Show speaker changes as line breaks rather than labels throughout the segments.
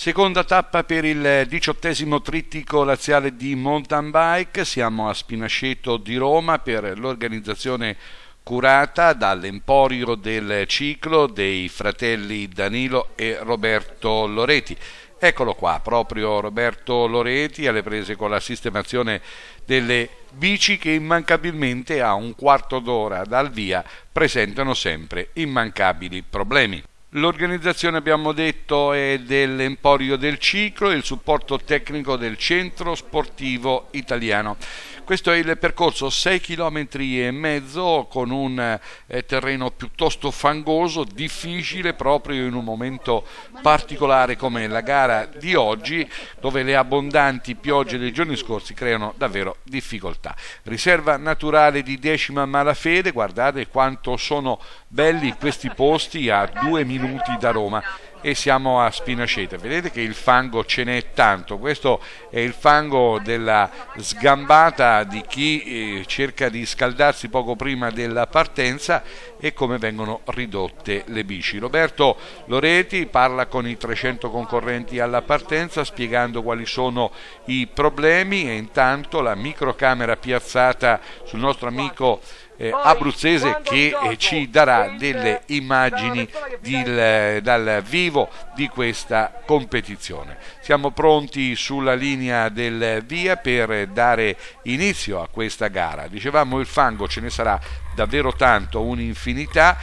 Seconda tappa per il diciottesimo trittico laziale di mountain bike, siamo a Spinaceto di Roma per l'organizzazione curata dall'Emporio del Ciclo dei fratelli Danilo e Roberto Loreti. Eccolo qua, proprio Roberto Loreti alle prese con la sistemazione delle bici che immancabilmente a un quarto d'ora dal via presentano sempre immancabili problemi. L'organizzazione, abbiamo detto, è dell'Emporio del Ciclo il supporto tecnico del Centro Sportivo Italiano. Questo è il percorso 6 km e mezzo con un eh, terreno piuttosto fangoso, difficile proprio in un momento particolare come la gara di oggi, dove le abbondanti piogge dei giorni scorsi creano davvero difficoltà. Riserva naturale di Decima Malafede, guardate quanto sono belli questi posti a 2 minuti minuti da Roma e siamo a Spinacete. Vedete che il fango ce n'è tanto, questo è il fango della sgambata di chi eh, cerca di scaldarsi poco prima della partenza e come vengono ridotte le bici. Roberto Loreti parla con i 300 concorrenti alla partenza spiegando quali sono i problemi e intanto la microcamera piazzata sul nostro amico eh, abruzzese che eh, ci darà delle immagini di, eh, dal vivo di questa competizione. Siamo pronti sulla linea del via per dare inizio a questa gara. Dicevamo il fango ce ne sarà davvero tanto, un'infinità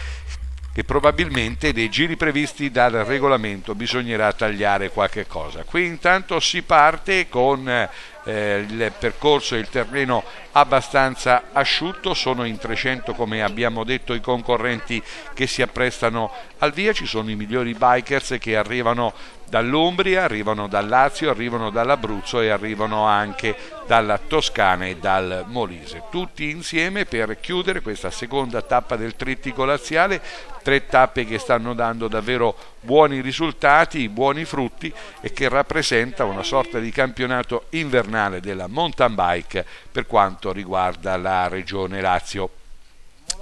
e probabilmente dei giri previsti dal regolamento bisognerà tagliare qualche cosa. Qui intanto si parte con eh, eh, il percorso e il terreno abbastanza asciutto, sono in 300 come abbiamo detto i concorrenti che si apprestano al via, ci sono i migliori bikers che arrivano dall'Umbria, arrivano dal Lazio, arrivano dall'Abruzzo e arrivano anche dalla Toscana e dal Molise. Tutti insieme per chiudere questa seconda tappa del trittico laziale, tre tappe che stanno dando davvero buoni risultati, buoni frutti e che rappresenta una sorta di campionato invernale della mountain bike per quanto riguarda la regione Lazio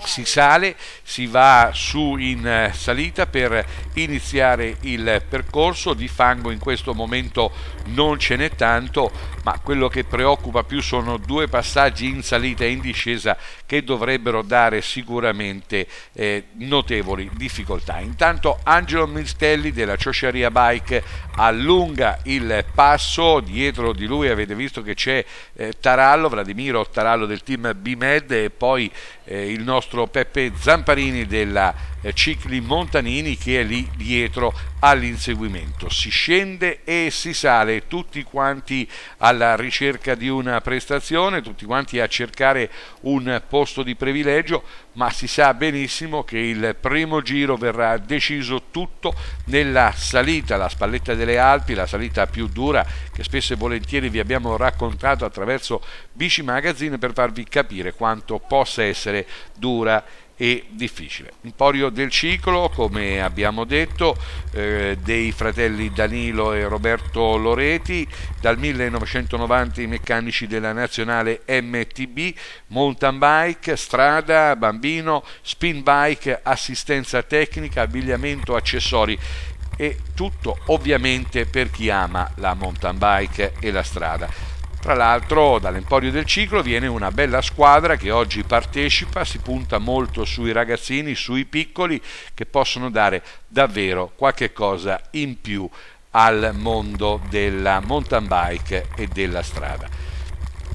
si sale, si va su in eh, salita per iniziare il percorso di fango in questo momento non ce n'è tanto ma quello che preoccupa più sono due passaggi in salita e in discesa che dovrebbero dare sicuramente eh, notevoli difficoltà. Intanto Angelo Mistelli della Ciosceria Bike allunga il passo, dietro di lui avete visto che c'è eh, Tarallo, Vladimiro Tarallo del team BMED e poi eh, il nostro Peppe Zamparini della eh, cicli montanini che è lì dietro all'inseguimento. Si scende e si sale tutti quanti alla ricerca di una prestazione, tutti quanti a cercare un posto di privilegio, ma si sa benissimo che il primo giro verrà deciso tutto nella salita, la spalletta delle Alpi, la salita più dura che spesso e volentieri vi abbiamo raccontato attraverso Bici Magazine per farvi capire quanto possa essere dura e difficile. Emporio del Ciclo, come abbiamo detto, eh, dei fratelli Danilo e Roberto Loreti, dal 1990 i meccanici della nazionale MTB, mountain bike, strada, bambino, spin bike, assistenza tecnica, abbigliamento, accessori e tutto ovviamente per chi ama la mountain bike e la strada. Tra l'altro dall'Emporio del Ciclo viene una bella squadra che oggi partecipa, si punta molto sui ragazzini, sui piccoli che possono dare davvero qualche cosa in più al mondo della mountain bike e della strada.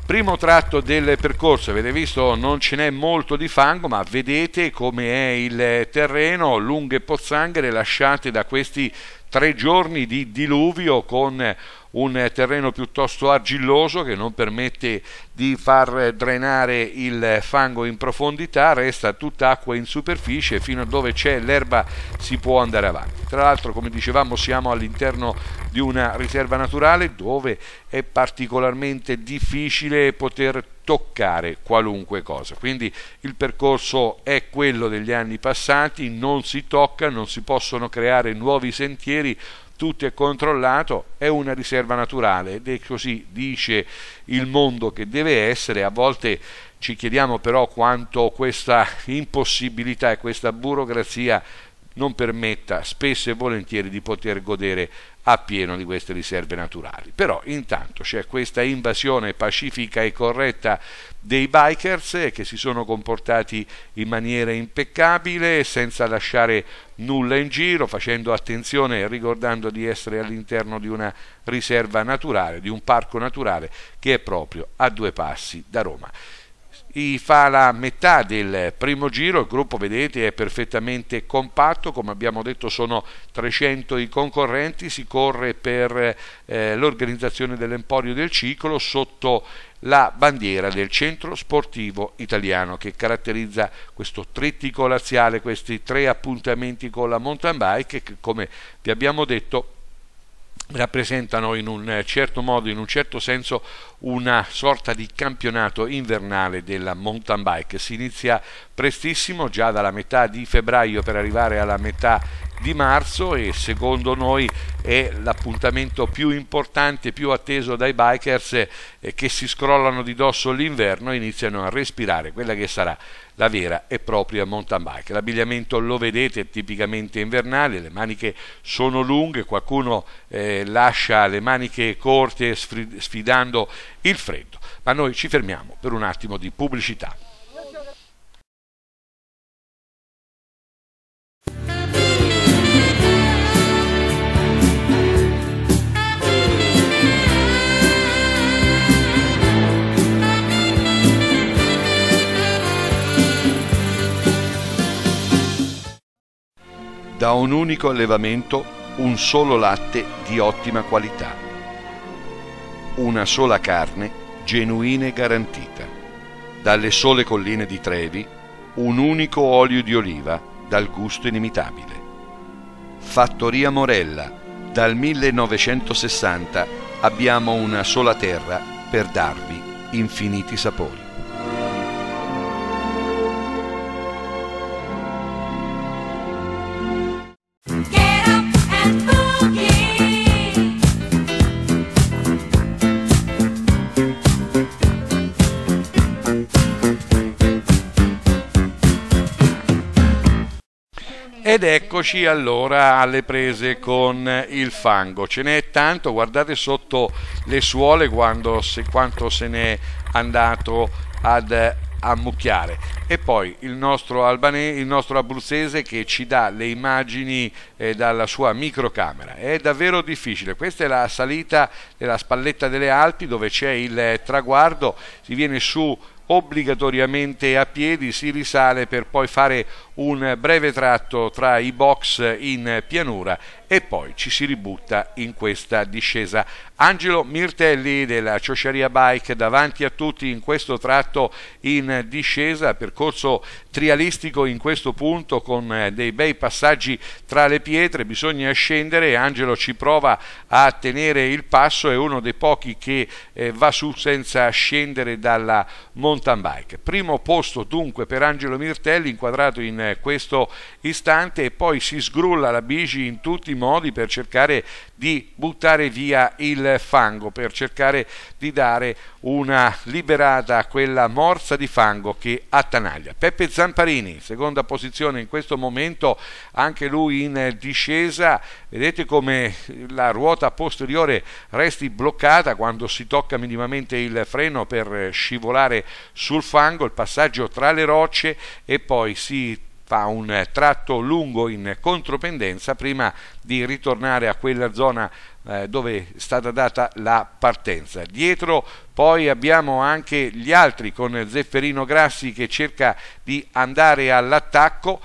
Primo tratto del percorso, avete visto non ce n'è molto di fango, ma vedete come è il terreno, lunghe pozzanghere lasciate da questi tre giorni di diluvio con un terreno piuttosto argilloso che non permette di far drenare il fango in profondità, resta tutta acqua in superficie, fino a dove c'è l'erba si può andare avanti. Tra l'altro, come dicevamo, siamo all'interno di una riserva naturale dove è particolarmente difficile poter toccare qualunque cosa. Quindi il percorso è quello degli anni passati, non si tocca, non si possono creare nuovi sentieri, tutto è controllato, è una riserva naturale ed è così dice il mondo che deve essere, a volte ci chiediamo però quanto questa impossibilità e questa burocrazia non permetta spesso e volentieri di poter godere appieno di queste riserve naturali. Però intanto c'è questa invasione pacifica e corretta dei bikers eh, che si sono comportati in maniera impeccabile, senza lasciare nulla in giro, facendo attenzione e ricordando di essere all'interno di una riserva naturale, di un parco naturale che è proprio a due passi da Roma fa la metà del primo giro, il gruppo vedete è perfettamente compatto, come abbiamo detto sono 300 i concorrenti, si corre per eh, l'organizzazione dell'Emporio del Ciclo sotto la bandiera del centro sportivo italiano che caratterizza questo trittico laziale, questi tre appuntamenti con la mountain bike che come vi abbiamo detto rappresentano in un eh, certo modo, in un certo senso, una sorta di campionato invernale della mountain bike. Si inizia prestissimo, già dalla metà di febbraio per arrivare alla metà di marzo e secondo noi è l'appuntamento più importante, più atteso dai bikers eh, che si scrollano di dosso l'inverno e iniziano a respirare quella che sarà la vera e propria mountain bike. L'abbigliamento lo vedete è tipicamente invernale, le maniche sono lunghe, qualcuno eh, lascia le maniche corte sfidando il freddo, ma noi ci fermiamo per un attimo di pubblicità. da un unico allevamento un solo latte di ottima qualità, una sola carne genuina e garantita, dalle sole colline di Trevi un unico olio di oliva dal gusto inimitabile. Fattoria Morella, dal 1960 abbiamo una sola terra per darvi infiniti sapori. Eccoci allora alle prese con il fango, ce n'è tanto, guardate sotto le suole quando, se, quanto se n'è andato ad ammucchiare e poi il nostro, albanese, il nostro abruzzese che ci dà le immagini eh, dalla sua microcamera è davvero difficile questa è la salita della spalletta delle Alpi dove c'è il eh, traguardo si viene su obbligatoriamente a piedi si risale per poi fare un breve tratto tra i box in pianura e poi ci si ributta in questa discesa. Angelo Mirtelli della Ciosceria Bike davanti a tutti in questo tratto in discesa, percorso trialistico in questo punto con eh, dei bei passaggi tra le pietre, bisogna scendere, Angelo ci prova a tenere il passo, è uno dei pochi che eh, va su senza scendere dalla mountain bike. Primo posto dunque per Angelo Mirtelli inquadrato in eh, questo istante e poi si sgrulla la bici in tutti i modi per cercare di buttare via il fango, per cercare di dare una liberata a quella morsa di fango che attanaglia. Peppe Zamparini, seconda posizione in questo momento, anche lui in discesa, vedete come la ruota posteriore resti bloccata quando si tocca minimamente il freno per scivolare sul fango, il passaggio tra le rocce e poi si fa un tratto lungo in contropendenza prima di ritornare a quella zona eh, dove è stata data la partenza. Dietro poi abbiamo anche gli altri con Zefferino Grassi che cerca di andare all'attacco.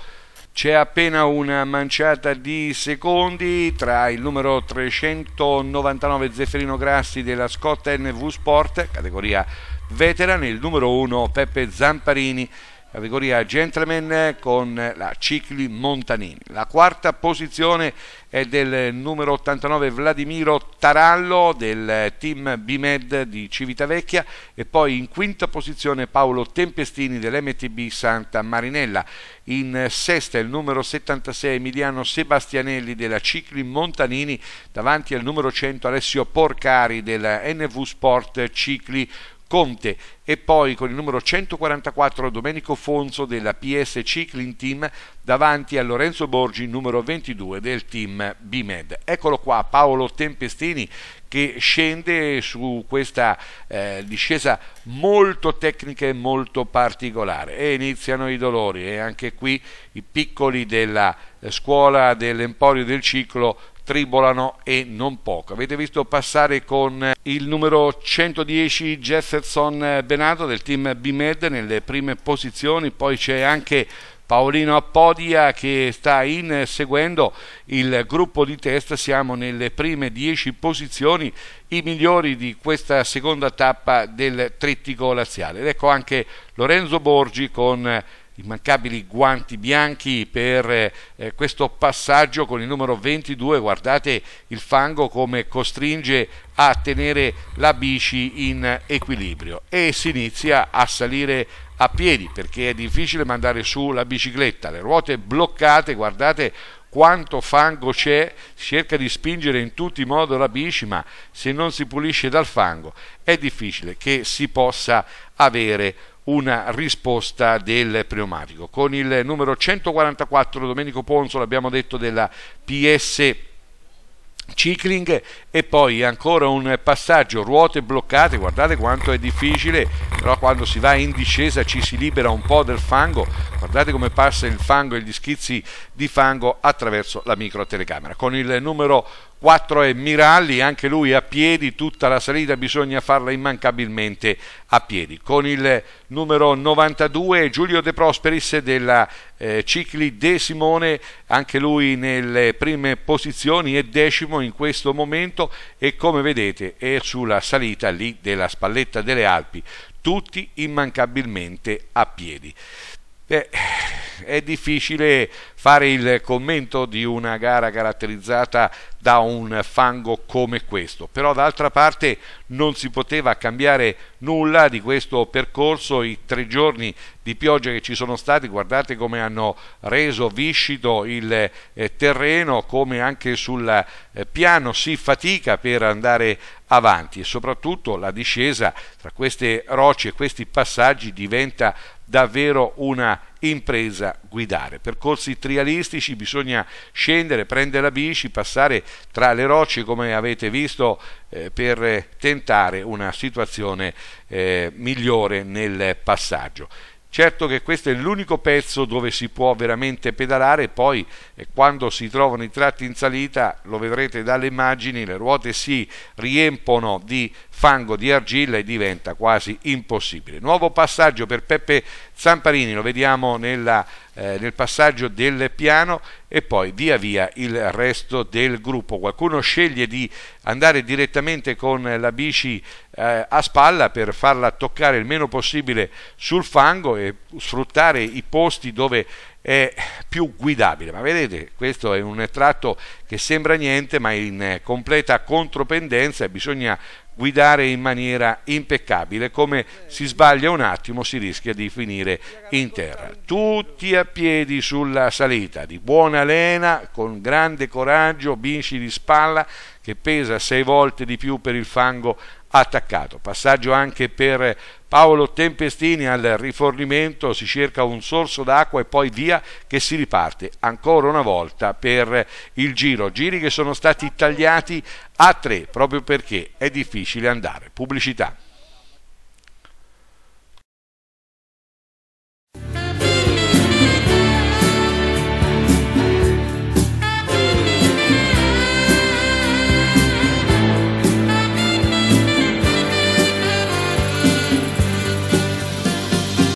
C'è appena una manciata di secondi tra il numero 399 Zefferino Grassi della Scott NV Sport, categoria veteran, e il numero 1 Peppe Zamparini categoria gentleman con la Cicli Montanini. La quarta posizione è del numero 89 Vladimiro Tarallo del team BMED di Civitavecchia e poi in quinta posizione Paolo Tempestini dell'MTB Santa Marinella. In sesta il numero 76 Emiliano Sebastianelli della Cicli Montanini davanti al numero 100 Alessio Porcari della NV Sport Cicli Montanini. Conte e poi con il numero 144 Domenico Fonso della PS Clean Team davanti a Lorenzo Borgi numero 22 del team BMED. Eccolo qua Paolo Tempestini che scende su questa eh, discesa molto tecnica e molto particolare e iniziano i dolori e anche qui i piccoli della eh, scuola dell'Emporio del Ciclo tribolano e non poco. Avete visto passare con il numero 110 Jefferson Benato del team BMED nelle prime posizioni, poi c'è anche Paolino Appodia che sta inseguendo il gruppo di testa, siamo nelle prime 10 posizioni, i migliori di questa seconda tappa del trittico laziale. Ed ecco anche Lorenzo Borgi con immancabili guanti bianchi per eh, questo passaggio con il numero 22 guardate il fango come costringe a tenere la bici in equilibrio e si inizia a salire a piedi perché è difficile mandare su la bicicletta le ruote bloccate guardate quanto fango c'è, cerca di spingere in tutti i modi la bici, ma se non si pulisce dal fango è difficile che si possa avere una risposta del pneumatico. Con il numero 144 Domenico Ponzo, l'abbiamo detto, della PS cycling e poi ancora un passaggio ruote bloccate guardate quanto è difficile però quando si va in discesa ci si libera un po' del fango guardate come passa il fango e gli schizzi di fango attraverso la micro telecamera con il numero 4 è Miralli, anche lui a piedi, tutta la salita bisogna farla immancabilmente a piedi. Con il numero 92 Giulio De Prosperis della eh, Cicli De Simone, anche lui nelle prime posizioni è decimo in questo momento e come vedete è sulla salita lì della Spalletta delle Alpi, tutti immancabilmente a piedi. Beh, è difficile fare il commento di una gara caratterizzata da un fango come questo, però d'altra parte non si poteva cambiare nulla di questo percorso, i tre giorni di pioggia che ci sono stati, guardate come hanno reso viscido il eh, terreno, come anche sul eh, piano si fatica per andare avanti e soprattutto la discesa tra queste rocce e questi passaggi diventa davvero una impresa guidare. Percorsi trialistici, bisogna scendere, prendere la bici, passare tra le rocce come avete visto eh, per tentare una situazione eh, migliore nel passaggio. Certo che questo è l'unico pezzo dove si può veramente pedalare, poi eh, quando si trovano i tratti in salita, lo vedrete dalle immagini, le ruote si riempono di fango, di argilla e diventa quasi impossibile. Nuovo passaggio per Peppe Zamparini, lo vediamo nella eh, nel passaggio del piano e poi via via il resto del gruppo. Qualcuno sceglie di andare direttamente con la bici eh, a spalla per farla toccare il meno possibile sul fango e sfruttare i posti dove eh, più guidabile. Ma vedete, questo è un tratto che sembra niente, ma in completa contropendenza e bisogna guidare in maniera impeccabile, come si sbaglia un attimo si rischia di finire in terra. Tutti a piedi sulla salita, di buona lena, con grande coraggio, binci di spalla che pesa sei volte di più per il fango attaccato. Passaggio anche per Paolo Tempestini al rifornimento, si cerca un sorso d'acqua e poi via che si riparte ancora una volta per il giro, giri che sono stati tagliati a tre proprio perché è difficile andare. Pubblicità.